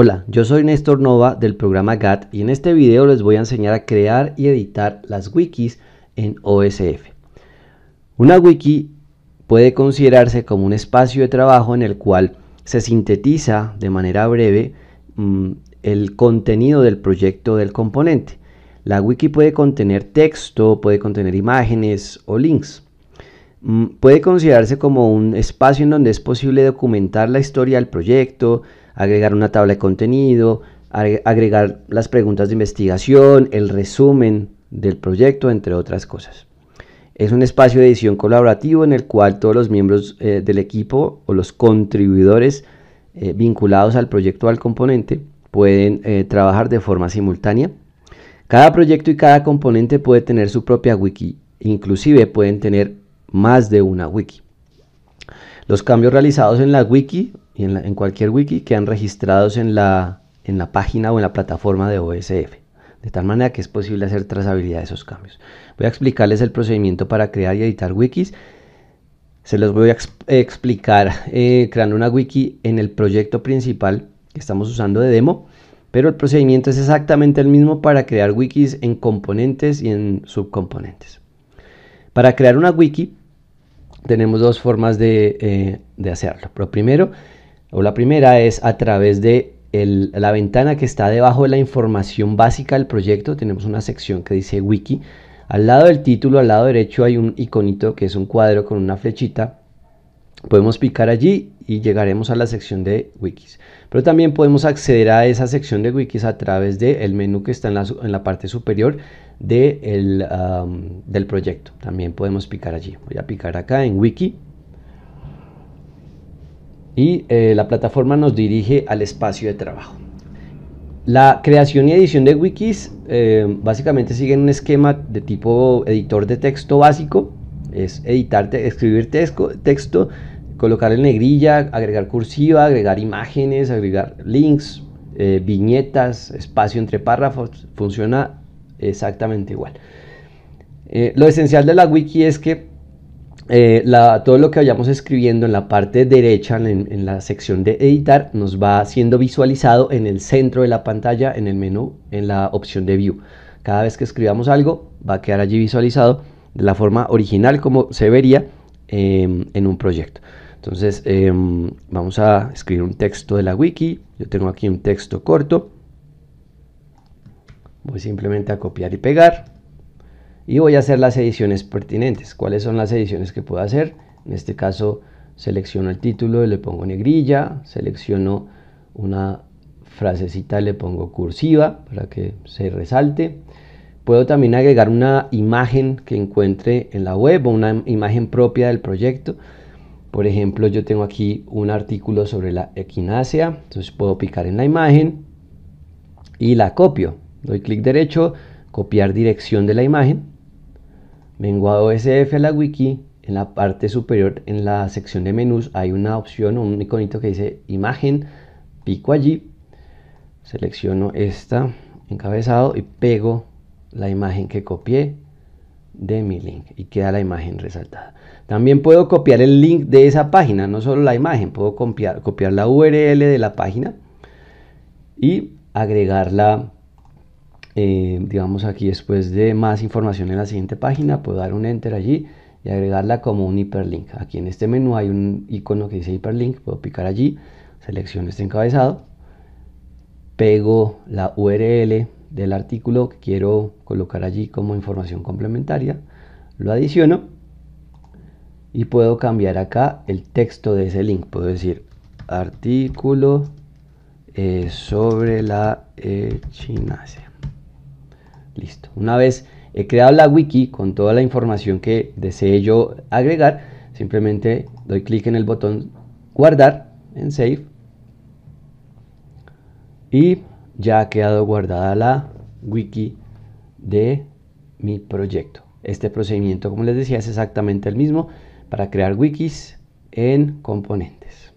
Hola, yo soy Néstor Nova del programa GAT y en este video les voy a enseñar a crear y editar las wikis en OSF. Una wiki puede considerarse como un espacio de trabajo en el cual se sintetiza de manera breve mm, el contenido del proyecto del componente. La wiki puede contener texto, puede contener imágenes o links. Mm, puede considerarse como un espacio en donde es posible documentar la historia del proyecto, agregar una tabla de contenido, agregar las preguntas de investigación, el resumen del proyecto, entre otras cosas. Es un espacio de edición colaborativo en el cual todos los miembros eh, del equipo o los contribuidores eh, vinculados al proyecto o al componente pueden eh, trabajar de forma simultánea. Cada proyecto y cada componente puede tener su propia wiki, inclusive pueden tener más de una wiki. Los cambios realizados en la wiki y en, cualquier wiki quedan registrados en la, en la página o en la plataforma de OSF, de tal manera que es posible hacer trazabilidad de esos cambios. Voy a explicarles el procedimiento para crear y editar wikis. Se los voy a explicar eh, creando una wiki en el proyecto principal que estamos usando de demo pero el procedimiento es exactamente el mismo para crear wikis en componentes y en subcomponentes. Para crear una wiki tenemos dos formas eh, de, hacerlo. pero primero, o la primera es a través de la ventana que está debajo de la información básica del proyecto. Tenemos una sección que dice wiki. Al lado del título, al lado derecho, hay un iconito que es un cuadro con una flechita. Podemos picar allí y llegaremos a la sección de wikis. Pero también podemos acceder a esa sección de wikis a través del menú que está en la parte superior del proyecto. También podemos picar allí. Voy a picar acá en wiki. Y eh, la plataforma nos dirige al espacio de trabajo. La creación y edición de wikis eh, básicamente siguen un esquema de tipo editor de texto básico. Es editarte, escribir texto, texto colocar en negrilla, agregar cursiva, agregar imágenes, agregar links, eh, viñetas, espacio entre párrafos. Funciona exactamente igual. Eh, lo esencial de la wiki es que eh, todo lo que vayamos escribiendo en la parte derecha, en, la sección de editar, nos va siendo visualizado en el centro de la pantalla, en el menú, en la opción de view. Cada vez que escribamos algo, va a quedar allí visualizado de la forma original como se vería em, en un proyecto. Entonces, em, vamos a escribir un texto de la wiki. Yo tengo aquí un texto corto voy simplemente a copiar y pegar y voy a hacer las ediciones pertinentes. ¿Cuáles son las ediciones que puedo hacer? En este caso selecciono el título y le pongo negrilla, selecciono una frasecita y le pongo cursiva para que se resalte. Puedo también agregar una imagen que encuentre en la web o una imagen propia del proyecto. Por ejemplo, yo tengo aquí un artículo sobre la equinacea, entonces puedo picar en la imagen y la copio. Doy clic derecho, copiar dirección de la imagen. Vengo a OSF, a la wiki. En la parte superior, en la sección de menús, hay una opción, un iconito que dice imagen. Pico allí. Selecciono esta encabezado y pego la imagen que copié de mi link y queda la imagen resaltada. También puedo copiar el link de esa página, no solo la imagen, puedo copiar, copiar la URL de la página y agregarla eh, digamos aquí después de más información en la siguiente página, puedo dar un enter allí y agregarla como un hiperlink. Aquí en este menú hay un icono que dice hiperlink, puedo picar allí, selecciono este encabezado, pego la URL del artículo que quiero colocar allí como información complementaria, lo adiciono y puedo cambiar acá el texto de ese link. Puedo decir artículo eh, sobre la eh, Listo. Una vez he eh, creado la wiki con toda la información que desee yo agregar, simplemente doy clic en el botón guardar en save y ya ha quedado guardada la wiki de mi proyecto. Este procedimiento, como les decía, es exactamente el mismo para crear wikis en componentes.